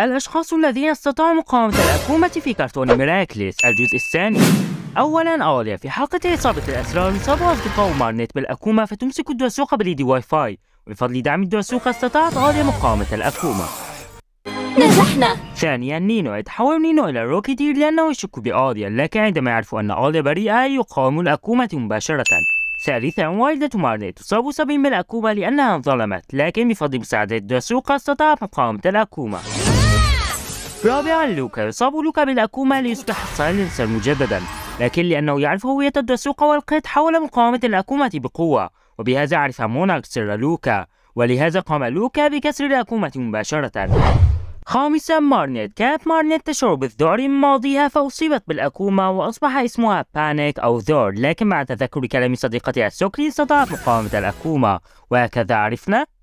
الأشخاص الذين استطاعوا مقاومة الأكومة في كرتون ميراكليس الجزء الثاني أولا أوليا في حلقة إصابة الأسرار يصاب أصدقاء مارنيت بالأكومة فتمسك الدرسوقة بريد واي فاي وبفضل دعم الدرسوقة استطاعت أوليا مقاومة الأكومة نجحنا ثانيا نينو يتحول نينو إلى روكي دير لأنه يشك بأوليا لكن عندما يعرف أن أوليا بريئة يقاوم الأكومة مباشرة ثالثا والدة مارنيت تصاب سبين بالأكومة لأنها انظلمت لكن بفضل مساعدة الدرسوقة استطاعت مقاومة الأكومة رابعا لوكا يصاب لوكا بالأكوما ليصبح السايلنسر مجددا لكن لأنه يعرف هوية الدسوقة والقيد حاول مقاومة الأكومة بقوة وبهذا عرف موناك سر لوكا ولهذا قام لوكا بكسر الأكومة مباشرة خامسا مارنيت كانت مارنيت تشعر بالذعر من ماضيها فأصيبت بالأكومة وأصبح اسمها بانيك أو ذعر لكن مع تذكر كلام صديقتها سوكري استطاعت مقاومة الأكومة وهكذا عرفنا